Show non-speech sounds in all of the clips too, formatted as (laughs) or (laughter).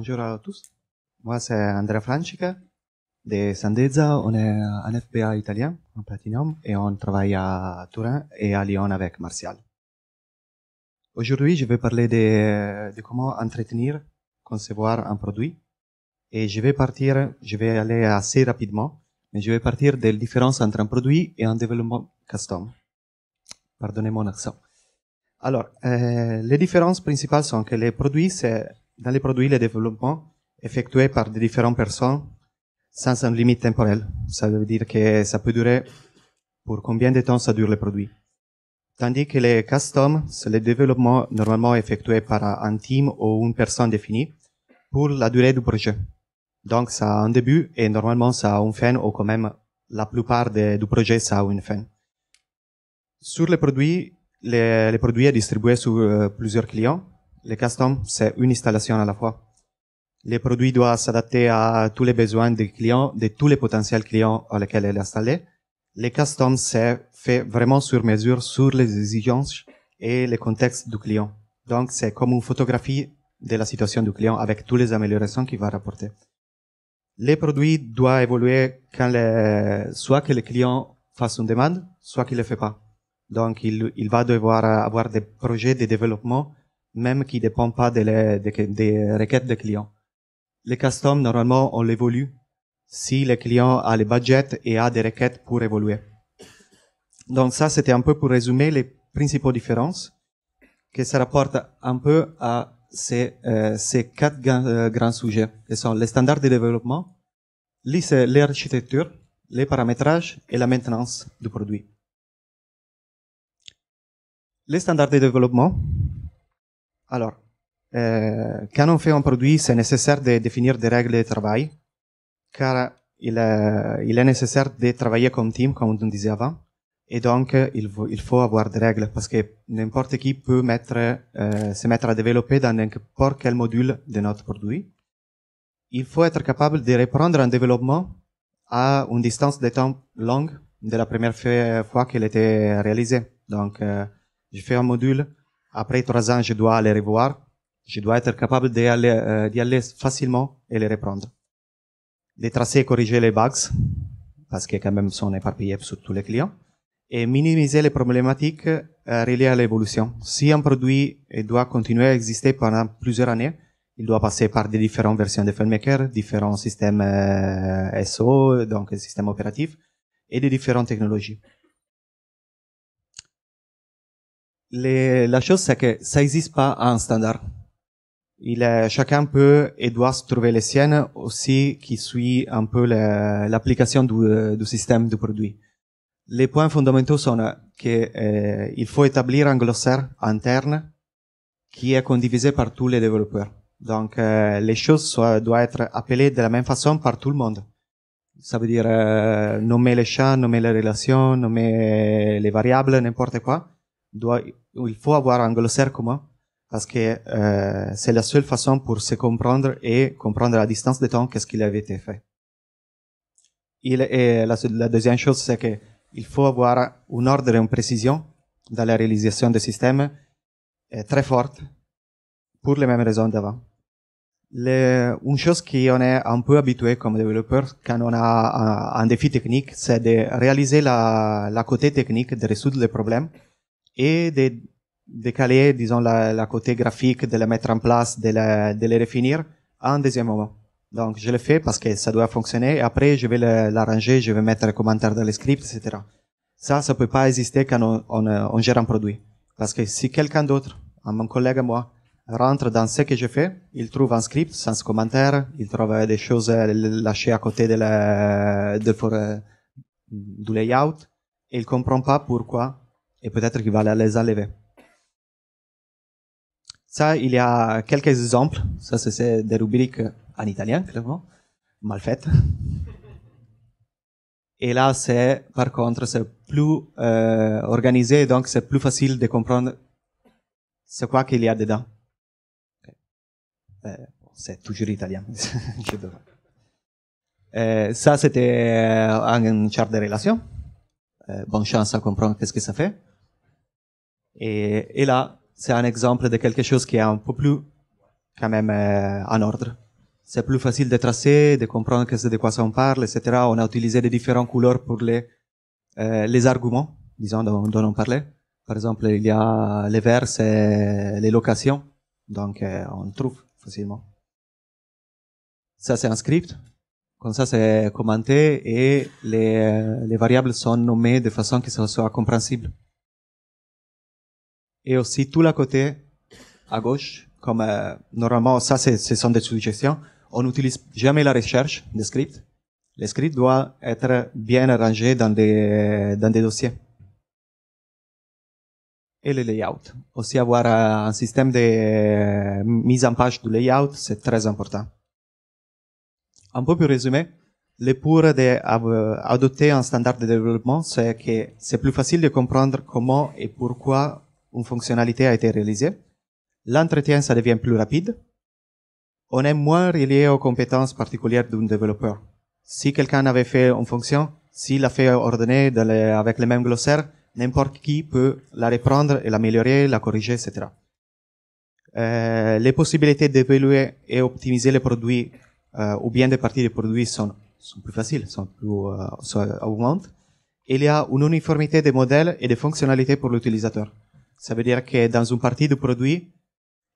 Buongiorno a tutti. Moi, c'est Andrea Francica de Sandezza. On est un FBA italien un platinum et on travaille à Turin et à Lyon avec Martial. Aujourd'hui, je vais parler de, de, comment entretenir, concevoir un produit. Et je vais partir, je vais aller assez rapidement, mais je vais partir des différences entre un produit et un développement custom. Pardonnez mon accent. Alors, euh, les différences principales sont que les produits, c'est dans les produits le développement effectué par des différentes personnes sans une limite temporelle. Ça veut dire que ça peut durer pour combien de temps ça dure le produit. Tandis que les custom, c'est le développement normalement effectué par un team ou une personne définie pour la durée du projet. Donc ça a un début et normalement ça a une fin ou quand même la plupart du projet ça a une fin. Sur les produits, les, produits sont distribués sur euh, plusieurs clients le custom, c'est une installation à la fois. Les produits doit s'adapter à tous les besoins des clients, de tous les potentiels clients auxquels il est installé. Les custom, c'est fait vraiment sur mesure sur les exigences et les contextes du client. Donc, c'est comme une photographie de la situation du client avec toutes les améliorations qu'il va rapporter. Les produits doit évoluer quand soit que le client fasse une demande, soit qu'il ne le fait pas. Donc, il, il va devoir avoir des projets de développement même qui ne dépend pas des, requêtes des clients. Les custom, normalement, on l'évolue si le client a les budgets et a des requêtes pour évoluer. Donc ça, c'était un peu pour résumer les principaux différences qui se rapportent un peu à ces, euh, quatre grands euh, sujets, qui sont les standards de développement, l'architecture, euh, les paramétrages et la maintenance du produit. Les standards de développement, alors, euh, quand on fait un produit, c'est nécessaire de définir des règles de travail, car il, euh, il est nécessaire de travailler comme team, comme on disait avant. Et donc, euh, il faut, avoir des règles parce que n'importe qui peut mettre, se mettre à développer dans n'importe quel module de notre produit. Il faut être capable de reprendre un développement à une distance de temps longue de la première fois qu'il était réalisé. Donc, je fais un module, après trois ans, je dois les revoir. Je dois être capable euh, d'y aller, aller, facilement et les reprendre. Les tracer et corriger les bugs, parce que quand même, sont éparpillés sur tous les clients. Et minimiser les problématiques euh, reliées à l'évolution. Si un produit doit continuer à exister pendant plusieurs années, il doit passer par des différentes versions de FileMaker, différents systèmes euh, SO, donc systèmes opératifs et des différentes technologies. la chose, c'est que ça n'existe pas un standard. Il est, chacun peut et doit se trouver les siennes aussi qui suit un peu l'application du, euh, du, système de produit. Les points fondamentaux sont euh, qu'il euh, il faut établir un glossaire interne qui est condivisé par tous les développeurs. Donc les choses doivent être appelées de la même façon par tout le monde. Ça veut dire nommer les champs, nommer les relations, nommer les variables, n'importe quoi il faut avoir un glossaire commun parce que euh, c'est la seule façon pour se comprendre et comprendre à la distance de temps qu'est-ce qu'il avait été fait. la, deuxième chose, c'est qu'il faut avoir un ordre et une précision dans la réalisation des systèmes très forte pour les mêmes raisons d'avant. une chose on est un peu habitué comme développeur quand on a un, défi technique, c'est de réaliser la, la côté technique, de résoudre les problèmes et de décaler, disons, la, la côté graphique, de la mettre en place, de, la, de les réfinir à un deuxième moment. Donc, je le fais parce que ça doit fonctionner. Et après, je vais l'arranger, je vais mettre les commentaires dans les scripts, etc. Ça, ça peut pas exister quand on, on, on gère un produit. Parce que si quelqu'un d'autre, mon collègue moi, rentre dans ce que je fais, il trouve un script sans commentaire, il trouve des choses euh, lâchées à côté de la, de, euh, du layout, et il comprend pas pourquoi et peut-être qu'il va les enlever. Ça, il y a quelques exemples. Ça, c'est des rubriques en italien, clairement, mal faites. Et là, c'est, par contre, c'est plus euh, organisé, donc c'est plus facile de comprendre ce quoi qu'il y a dedans. Euh, c'est toujours italien. (laughs) Euh, ça, c'était un chart de relation. bonne chance à comprendre qu'est-ce que ça fait. Et, et là, c'est un exemple de quelque chose qui est un peu plus quand même euh, en ordre. C'est plus facile de tracer, de comprendre de quoi ça on parle, etc. On a utilisé des différentes couleurs pour les, euh, les arguments, disons, dont, on parlait. Par exemple, il y a les vers, c'est les locations, donc euh, on trouve facilement. Ça, c'est un script. Comme ça, c'est commenté et les, les variables sont nommées de façon que ce soit compréhensible et aussi tout la côté à gauche, comme euh, normalement ça ce sont des suggestions, on n'utilise jamais la recherche des scripts. Les scripts doivent être bien rangés dans des, dans des dossiers. Et le layout. Aussi avoir euh, un système de euh, mise en page du layout, c'est très important. Un peu plus résumé, le pour d'adopter un standard de développement, c'est que c'est plus facile de comprendre comment et pourquoi une fonctionnalité a été réalisée, l'entretien, ça devient plus rapide, on est moins relié aux compétences particulières d'un développeur. Si quelqu'un avait fait une fonction, s'il l'a fait ordonner avec le même glossaire, n'importe qui peut la reprendre et l'améliorer, la corriger, etc. Euh, les possibilités d'évaluer et optimiser les produits euh, ou bien des parties des produits sont, plus faciles, sont plus euh, Il y a une uniformité des modèles et des fonctionnalités pour l'utilisateur. Ça veut dire que dans une partie du produit,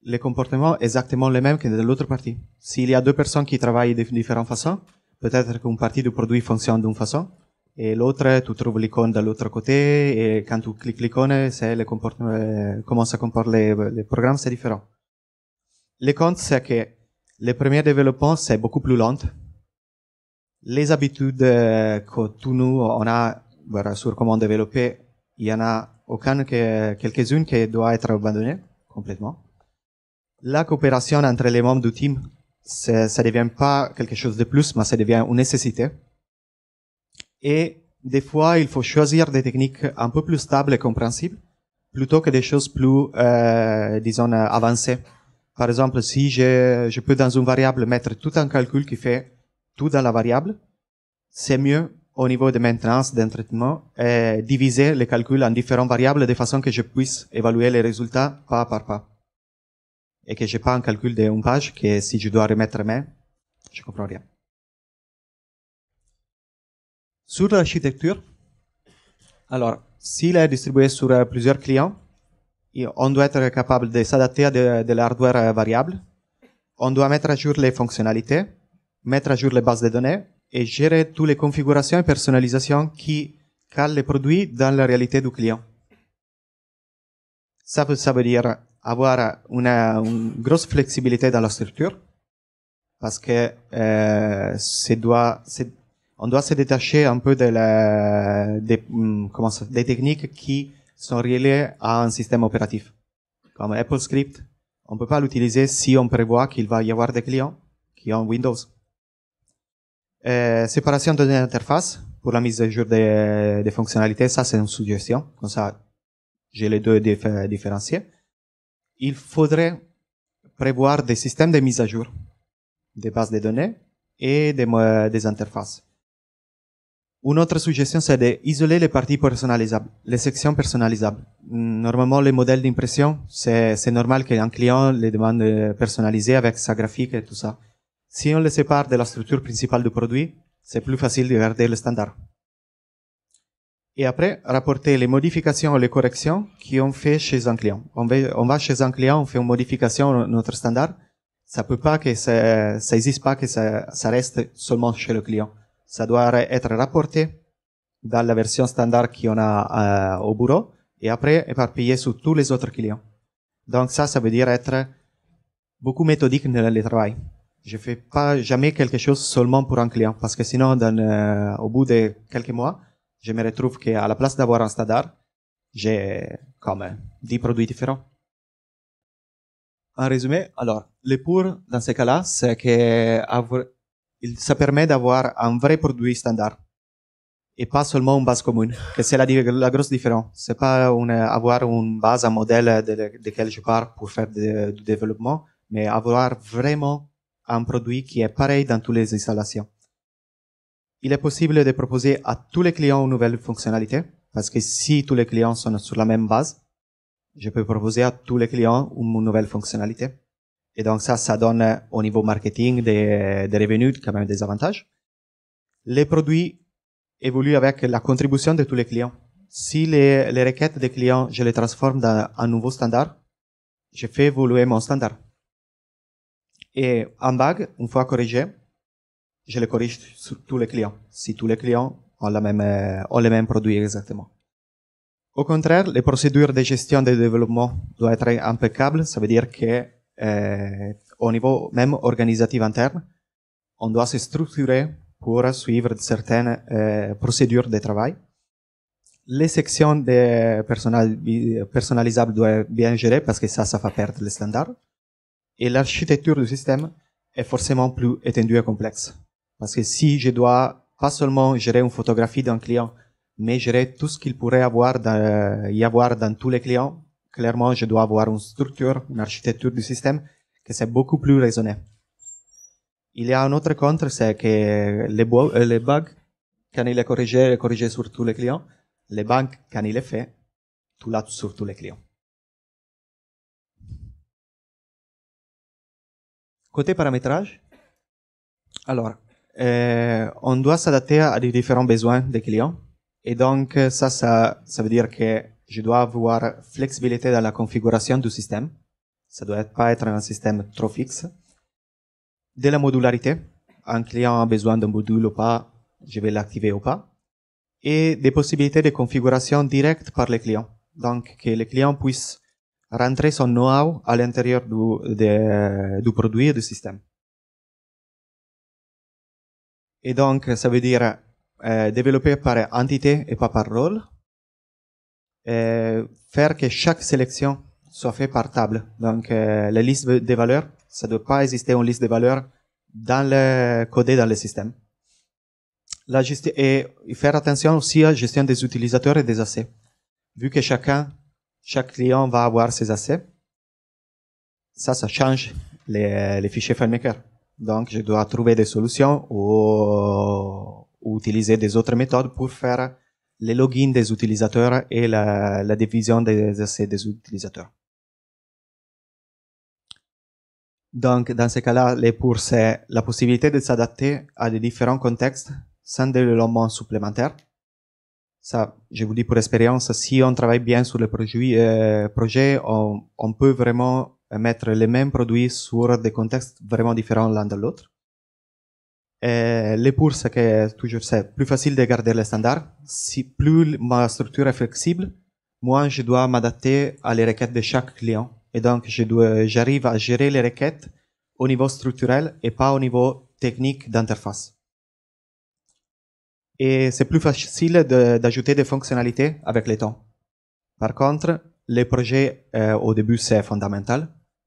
le comportement est exactement le même que dans l'autre partie. S'il y a deux personnes qui travaillent de différentes façons, peut-être qu'une partie du produit fonctionne d'une façon et l'autre, tu trouves l'icône de l'autre côté et quand tu cliques l'icône, c'est le comportement, euh, comment ça comporte les, les programmes, c'est différent. Le compte, c'est que le premier développement, c'est beaucoup plus lent. Les habitudes euh, que tous nous, on a, voilà, sur comment développer, il y en a aucun que quelques-unes qui doivent être abandonnées complètement. La coopération entre les membres du team, ça ne devient pas quelque chose de plus, mais ça devient une nécessité. Et des fois, il faut choisir des techniques un peu plus stables et compréhensibles plutôt que des choses plus, euh, disons, euh, avancées. Par exemple, si je, je peux dans une variable mettre tout un calcul qui fait tout dans la variable, c'est mieux au niveau de maintenance d'un traitement et diviser les calculs en différentes variables de façon que je puisse évaluer les résultats pas par pas. Et que j'ai pas un calcul d'une page que si je dois remettre main, je comprends rien. Sur l'architecture, alors, s'il est distribué sur euh, plusieurs clients, on doit être capable de s'adapter à de l'hardware euh, variable. On doit mettre à jour les fonctionnalités, mettre à jour les bases de données et gérer toutes les configurations et personnalisations qui calent les produits dans la réalité du client. Ça veut, dire avoir une, grosse flexibilité dans la structure parce que euh, doit, on doit se détacher un peu de la, des, hum, comment ça, des techniques qui sont reliées à un système opératif. Comme Apple Script, on peut pas l'utiliser si on prévoit qu'il va y avoir des clients qui ont Windows. Eh, séparation de l'interface pour la mise à jour des, des fonctionnalités, ça c'est une suggestion. Comme ça, j'ai les deux différenciés. Il faudrait prévoir des systèmes de mise à jour des bases de données et des, des interfaces. Une autre suggestion, c'est d'isoler les parties personnalisables, les sections personnalisables. Normalement, les modèles d'impression, c'est normal qu'un client les demande euh, personnalisés avec sa graphique et tout ça. Si on les sépare de la structure principale du produit, c'est plus facile de garder le standard. Et après, rapporter les modifications et les corrections qui ont fait chez un client. On va, chez un client, on fait une modification notre standard. Ça peut pas que ça, ça existe pas que ça, reste seulement chez le client. Ça doit être rapporté dans la version standard qu'on a euh, au bureau et après éparpillé sur tous les autres clients. Donc ça, ça veut dire être beaucoup méthodique dans le travail je fais pas jamais quelque chose seulement pour un client parce que sinon, dans, euh, au bout de quelques mois, je me retrouve qu'à la place d'avoir un standard, j'ai comme 10 produits différents. En résumé, alors, le pour dans ces cas-là, c'est que ça permet d'avoir un vrai produit standard et pas seulement une base commune. Que c'est la, grosse différence. C'est pas avoir une base, un modèle de, de, je pars pour faire du développement, mais avoir vraiment un produit qui est pareil dans toutes les installations. Il est possible de proposer à tous les clients une nouvelle fonctionnalité, parce que si tous les clients sont sur la même base, je peux proposer à tous les clients une nouvelle fonctionnalité. Et donc ça, ça donne au niveau marketing des, revenus, quand même des avantages. Les produits évoluent avec la contribution de tous les clients. Si les, les requêtes des clients, je les transforme dans un nouveau standard, je fais évoluer mon standard. Et en bug, une fois corrigé, je le corrige sur tous les clients, si tous les clients ont, la même, euh, ont les mêmes produits exactement. Au contraire, les procédures de gestion de développement doivent être impeccables. Ça veut dire que euh, au niveau même organisatif interne, on doit se structurer pour suivre certaines euh, procédures de travail. Les sections de personnalisables doivent bien gérer parce que ça, ça fait perdre les standards. Et l'architecture du système est forcément plus étendue et complexe. Parce que si je dois pas seulement gérer une photographie d'un client, mais gérer tout ce qu'il pourrait avoir y avoir dans tous les clients, clairement, je dois avoir une structure, une architecture du système qui c'est beaucoup plus raisonnée. Il y a un autre contre, c'est que les, euh, les bugs, quand il est corrigé, il est corrigé sur tous les clients. Les bugs, quand il est fait, tout là sur tous les clients. Côté paramétrage, alors, euh, on doit s'adapter à des différents besoins des clients. Et donc, euh, ça, ça, veut dire que je dois avoir flexibilité dans la configuration du système. Ça doit pas être un système trop fixe. De la modularité, un client a besoin d'un module ou pas, je vais l'activer ou pas. Et des possibilités de configuration directe par les clients. Donc, que les clients puissent rentrer son know-how à l'intérieur du, de, du produit et du système. Et donc, ça veut dire euh, développer par entité et pas par rôle. faire que chaque sélection soit faite par table. Donc, euh, la liste des valeurs, ça ne doit pas exister une liste de valeurs dans le codé dans le système. et faire attention aussi à la gestion des utilisateurs et des accès. Vu que chacun chaque client va avoir ses assets. Ça, ça change les, fichiers FileMaker. Donc, je dois trouver des solutions ou, utiliser des autres méthodes pour faire les logins des utilisateurs et la, division des assets des utilisateurs. Donc, dans ces cas-là, les pour, c'est la possibilité de s'adapter à des différents contextes sans développement supplémentaire ça, je vous dis pour expérience, si on travaille bien sur le euh, projet, on, peut vraiment mettre les mêmes produits sur des contextes vraiment différents l'un de l'autre. Euh, les pour, c'est que toujours c'est plus facile de garder les standards. Si plus ma structure est flexible, moi, je dois m'adapter à les requêtes de chaque client. Et donc, je dois, j'arrive à gérer les requêtes au niveau structurel et pas au niveau technique d'interface et c'est plus facile d'ajouter des fonctionnalités avec le temps. Par contre, les projets, euh, au début, c'est fondamental.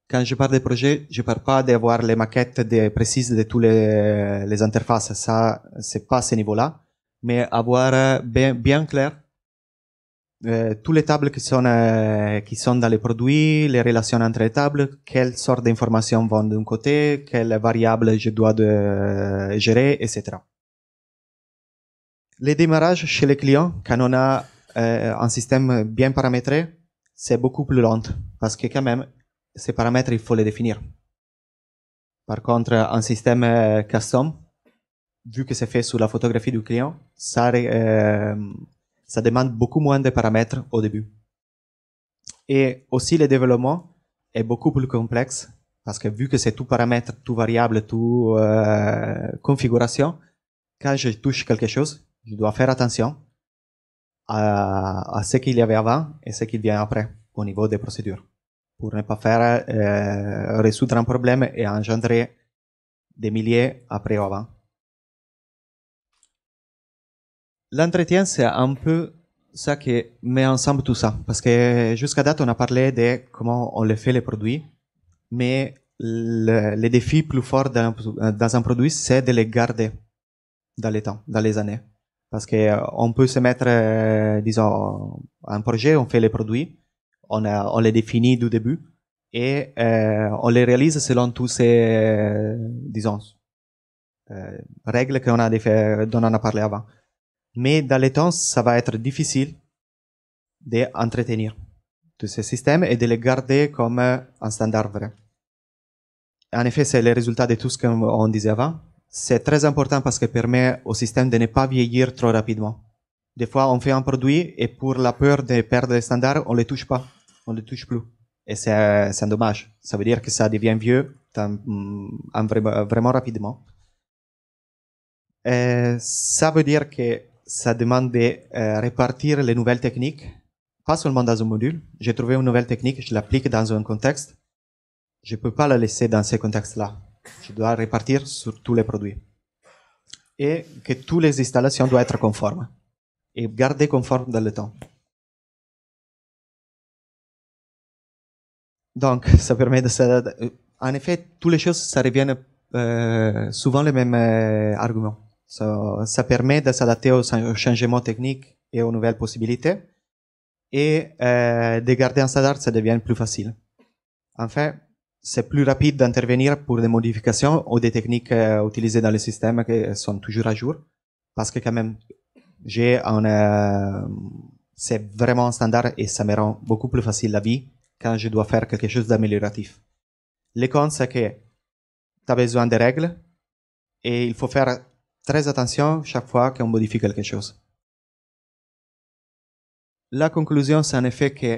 Quand je parle des projets, je parle pas d'avoir les maquettes précises de toutes les, interfaces. Ça, c'est pas à ce niveau-là. Mais avoir euh, bien, clair euh, toutes les tables qui sont, qui sont dans les produits, les relations entre les tables, quelles sortes d'informations vont d'un côté, quelles variables je dois gérer, etc. Les démarrages chez les clients, quand on a euh, un système bien paramétré, c'est beaucoup plus lent parce que quand même, ces paramètres, il faut les définir. Par contre, un système euh, custom, vu que c'est fait sous la photographie du client, ça, euh, ça demande beaucoup moins de paramètres au début. Et aussi, le développement est beaucoup plus complexe parce que vu que c'est tout paramètre, tout variable, tout euh, configuration, quand je touche quelque chose, je dois faire attention à, ce qu'il y avait avant et ce qu'il vient après au niveau des procédures pour ne pas faire euh, résoudre un problème et engendrer des milliers après ou avant. L'entretien, c'est un peu ça qui met ensemble tout ça. Parce que jusqu'à date, on a parlé de comment on le fait les produits, mais le, défi plus fort dans, dans un produit, c'est de les garder dans les temps, dans les années. Parce que euh, on peut se mettre, euh, disons, un projet, on fait les produits, on, les définit du début et euh, on les réalise selon tous ces, disons, règles qu'on a défait, dont on a parlé avant. Mais dans les temps, ça va être difficile d'entretenir tous ces systèmes et de les garder comme un standard vrai. En effet, c'est le résultat de tout ce qu'on disait avant c'est très important parce que permet au système de ne pas vieillir trop rapidement. Des fois, on fait un produit et pour la peur de perdre les standards, on les touche pas, on les touche plus. Et c'est un dommage. Ça veut dire que ça devient vieux mm, vraiment, rapidement. Euh, ça veut dire que ça demande de euh, répartir les nouvelles techniques, pas seulement dans un module. J'ai trouvé une nouvelle technique, je l'applique dans un contexte. Je ne peux pas la laisser dans ce contexte-là tu dois répartir sur tous les produits. Et que toutes les installations doivent être conformes et garder conformes dans le temps. Donc, ça permet de... en effet, toutes les choses, ça revient euh, souvent le même euh, argument. Ça, permet de s'adapter aux, changements techniques et aux nouvelles possibilités. Et euh, de garder un standard, ça devient plus facile. En fait, c'est plus rapide d'intervenir pour des modifications ou des techniques euh, utilisées dans les systèmes qui sont toujours à jour. Parce que quand même, j'ai un, euh, c'est vraiment standard et ça me rend beaucoup plus facile la vie quand je dois faire quelque chose d'amélioratif. Les cons, c'est que tu as besoin de règles et il faut faire très attention chaque fois qu'on modifie quelque chose. La conclusion, c'est en effet que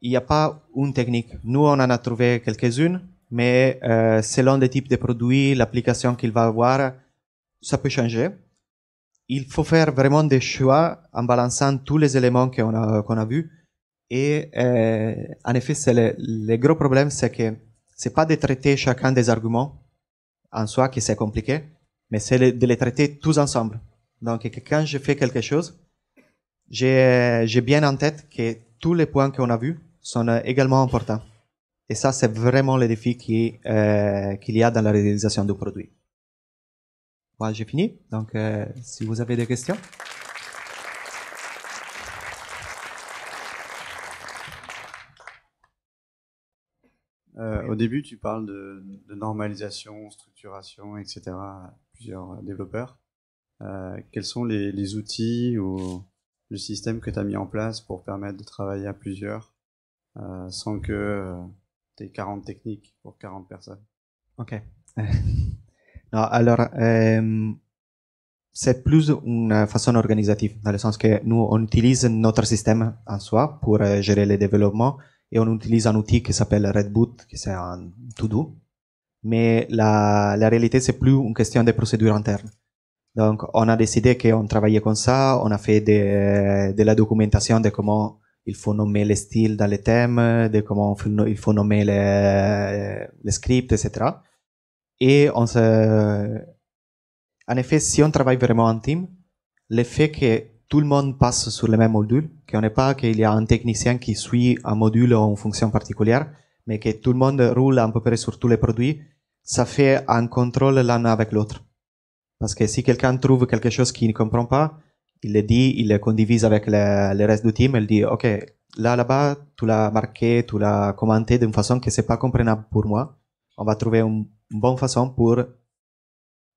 il n'y a pas une technique. Nous, on en a trouvé quelques-unes, mais euh, selon le type de produit, l'application qu'il va avoir, ça peut changer. Il faut faire vraiment des choix en balançant tous les éléments qu'on a, qu'on a vus. Et euh, en effet, c'est le, gros problème, c'est que c'est pas de traiter chacun des arguments en soi qui c'est compliqué, mais c'est de les traiter tous ensemble. Donc, quand je fais quelque chose, j'ai, j'ai bien en tête que tous les points qu'on a vus sont euh, également importants. Et ça, c'est vraiment le défi euh, qu'il y a dans la réalisation du produit. Voilà, j'ai fini. Donc, euh, si vous avez des questions. au début, tu parles de, normalisation, structuration, etc. Plusieurs développeurs. quels sont les, les outils ou le système que tu as mis en place pour permettre de travailler à plusieurs euh, sans que euh, tu 40 techniques pour 40 personnes. Ok. (laughs) non, alors, euh, c'est plus une façon organisative, dans le sens que nous, on utilise notre système en soi pour euh, gérer les développements et on utilise un outil qui s'appelle Redboot, qui c'est un to-do. Mais la, la réalité, c'est plus une question de procédures interne. Donc, on a décidé qu'on travaillait comme ça, on a fait euh, de la documentation de comment il fondomele style dans les thèmes, de comment il faut nommer eh, les, les etc. Et on se... En effet, si on travaille vraiment en team, l'effet che tout le monde passe sur le même module, qu'on n'est pas qu'il y a un technicien qui suit un module ou une fonction particulière, ma che tout le monde roule un peu près sur tous les produits, ça fait un contrôle l'un avec l'autre. Parce que si quelqu'un trouve quelque chose qu'il ne comprend pas, il le dit, il le condivise avec le, reste du team, il dit, OK, là, là-bas, tu l'as marqué, tu l'as commenté d'une façon que c'est pas comprenable pour moi. On va trouver une bonne façon pour...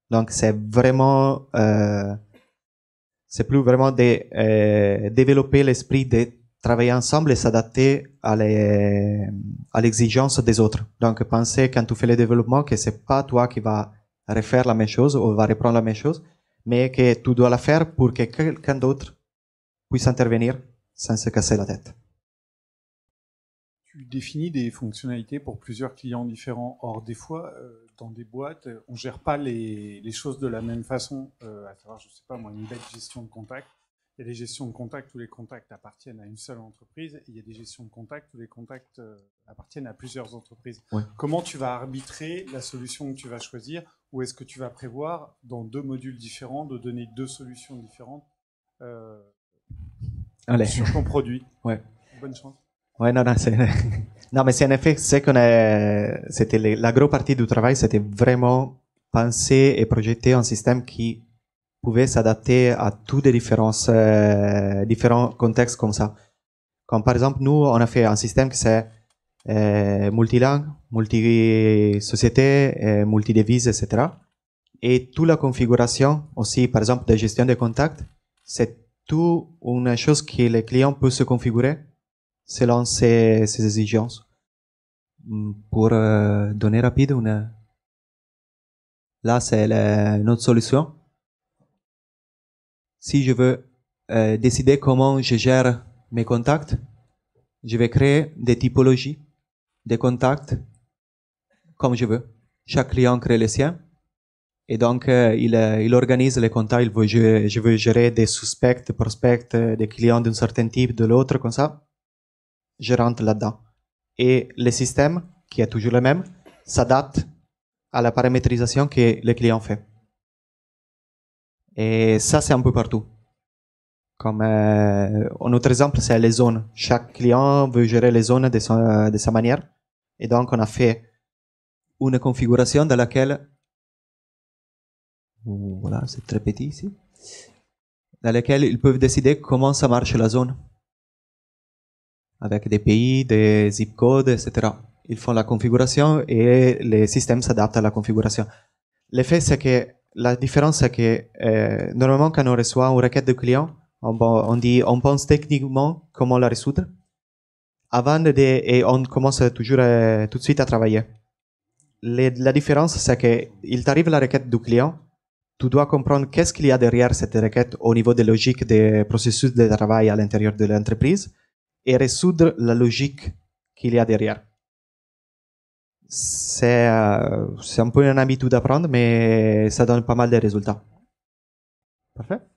Donc, c'est vraiment... Euh, c'est plus vraiment de euh, développer l'esprit de travailler ensemble et s'adapter à l'exigence des autres. Donc, penser quand tu fais le développement que c'est pas toi qui va refaire la même chose ou va reprendre la même chose, mais que tu dois la faire pour que quelqu'un d'autre puisse intervenir sans se casser la tête. Tu définis des fonctionnalités pour plusieurs clients différents. Or, des fois, euh, dans des boîtes, on ne gère pas les, choses de la même façon. Euh, à savoir, je ne sais pas moi, une belle gestion de contact il y a des gestions de contacts où les contacts appartiennent à une seule entreprise, et il y a des gestions de contacts où les contacts euh, appartiennent à plusieurs entreprises. Comment tu vas arbitrer la solution que tu vas choisir, ou est-ce que tu vas prévoir dans deux modules différents de donner deux solutions différentes euh, sur ton produit ouais. Bonne chance. Ouais, non, non, (laughs) non mais c'est en effet, c'est qu'on c'était la grosse partie du travail, c'était vraiment penser et projeter un système qui pouvait s'adapter à tous les différents euh, différents contextes comme ça. Comme par exemple, nous, on a fait un système qui c'est euh, multilingue, multi-société, euh, multi-devise, etc. Et toute la configuration aussi, par exemple, de gestion des contacts, c'est tout une chose que les clients peuvent se configurer selon ses, exigences. Mm, pour euh, donner rapide, une... là, c'est notre solution si je veux euh, décider comment je gère mes contacts, je vais créer des typologies des contacts comme je veux. Chaque client crée les siens. Et donc, euh, il, euh, il, organise les contacts. Il veut, je, je veux gérer des suspects, des prospects, des clients d'un certain type, de l'autre, comme ça. Je rentre là-dedans. Et le système, qui est toujours le même, s'adapte à la paramétrisation que le client fait. Et ça, c'est un peu partout. Comme euh, un autre exemple, c'est les zones. Chaque client veut gérer les zones de sa, de sa, manière. Et donc, on a fait une configuration dans laquelle... Voilà, c'est très petit ici. Dans laquelle ils peuvent décider comment ça marche la zone. Avec des pays, des zip codes, etc. Ils font la configuration et les systèmes s'adapte à la configuration. L'effet, c'est que la différence, c'est que euh, normalement, quand on reçoit une requête de client, on, dit, on pense techniquement comment la résoudre avant de, et on commence toujours euh, tout de suite à travailler. la différence, c'est qu'il t'arrive la requête du client, tu dois comprendre qu'est-ce qu'il y a derrière cette requête au niveau des logique des processus de travail à l'intérieur de l'entreprise et résoudre la logique qu'il y a derrière. Euh, c'est un peu une habitude à prendre, mais ça donne pas mal de résultats. Parfait.